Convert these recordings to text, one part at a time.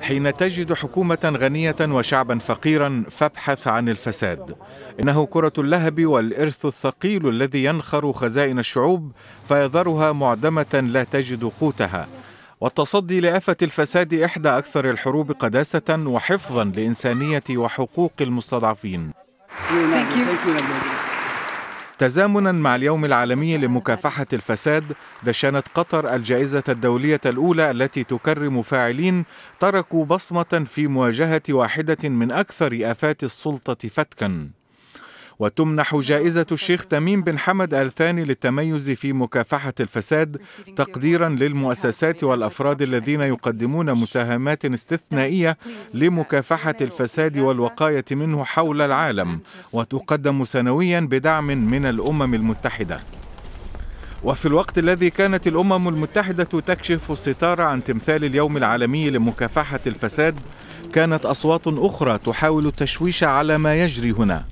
حين تجد حكومة غنية وشعبا فقيرا فابحث عن الفساد إنه كرة اللهب والإرث الثقيل الذي ينخر خزائن الشعوب فيذرها معدمة لا تجد قوتها والتصدي لآفة الفساد إحدى أكثر الحروب قداسة وحفظا لإنسانية وحقوق المستضعفين Thank you. Thank you. تزامنا مع اليوم العالمي لمكافحة الفساد دشنت قطر الجائزة الدولية الأولى التي تكرم فاعلين تركوا بصمة في مواجهة واحدة من أكثر آفات السلطة فتكاً وتمنح جائزة الشيخ تميم بن حمد الثاني للتميز في مكافحة الفساد تقديرا للمؤسسات والأفراد الذين يقدمون مساهمات استثنائية لمكافحة الفساد والوقاية منه حول العالم وتقدم سنويا بدعم من الأمم المتحدة وفي الوقت الذي كانت الامم المتحده تكشف الستار عن تمثال اليوم العالمي لمكافحه الفساد كانت اصوات اخرى تحاول التشويش على ما يجري هنا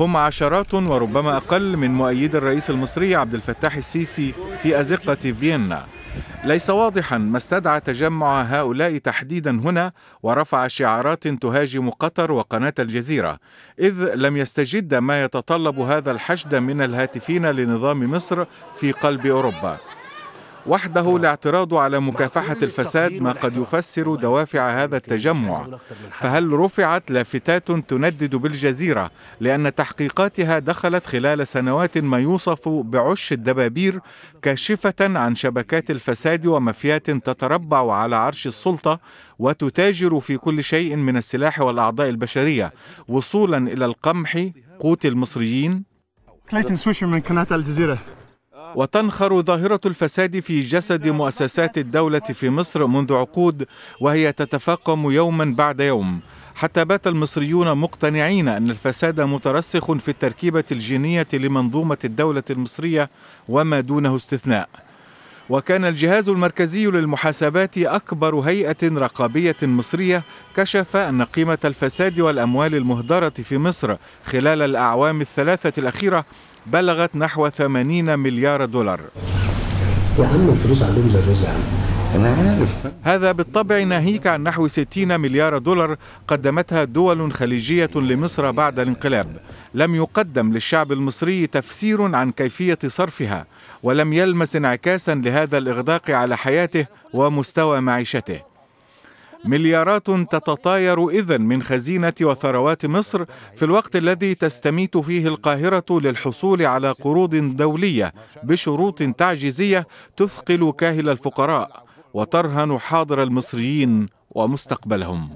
هم عشرات وربما أقل من مؤيدي الرئيس المصري عبد الفتاح السيسي في أزقة فيينا ليس واضحا ما استدعى تجمع هؤلاء تحديدا هنا ورفع شعارات تهاجم قطر وقناة الجزيرة إذ لم يستجد ما يتطلب هذا الحشد من الهاتفين لنظام مصر في قلب أوروبا وحده نعم. الاعتراض على مكافحة الفساد ما قد يفسر دوافع هذا التجمع نعم. فهل رفعت لافتات تندد بالجزيرة لأن تحقيقاتها دخلت خلال سنوات ما يوصف بعش الدبابير كاشفة عن شبكات الفساد ومافيات تتربع على عرش السلطة وتتاجر في كل شيء من السلاح والأعضاء البشرية وصولا إلى القمح قوت المصريين كليتن سويشر من قناة الجزيرة وتنخر ظاهرة الفساد في جسد مؤسسات الدولة في مصر منذ عقود وهي تتفاقم يوما بعد يوم حتى بات المصريون مقتنعين أن الفساد مترسخ في التركيبة الجينية لمنظومة الدولة المصرية وما دونه استثناء وكان الجهاز المركزي للمحاسبات أكبر هيئة رقابية مصرية كشف أن قيمة الفساد والأموال المهدرة في مصر خلال الأعوام الثلاثة الأخيرة بلغت نحو 80 مليار دولار يا أنا عارف هذا بالطبع ناهيك عن نحو 60 مليار دولار قدمتها دول خليجية لمصر بعد الانقلاب لم يقدم للشعب المصري تفسير عن كيفية صرفها ولم يلمس انعكاسا لهذا الإغداق على حياته ومستوى معيشته مليارات تتطاير إذا من خزينة وثروات مصر في الوقت الذي تستميت فيه القاهرة للحصول على قروض دولية بشروط تعجيزية تثقل كاهل الفقراء وترهن حاضر المصريين ومستقبلهم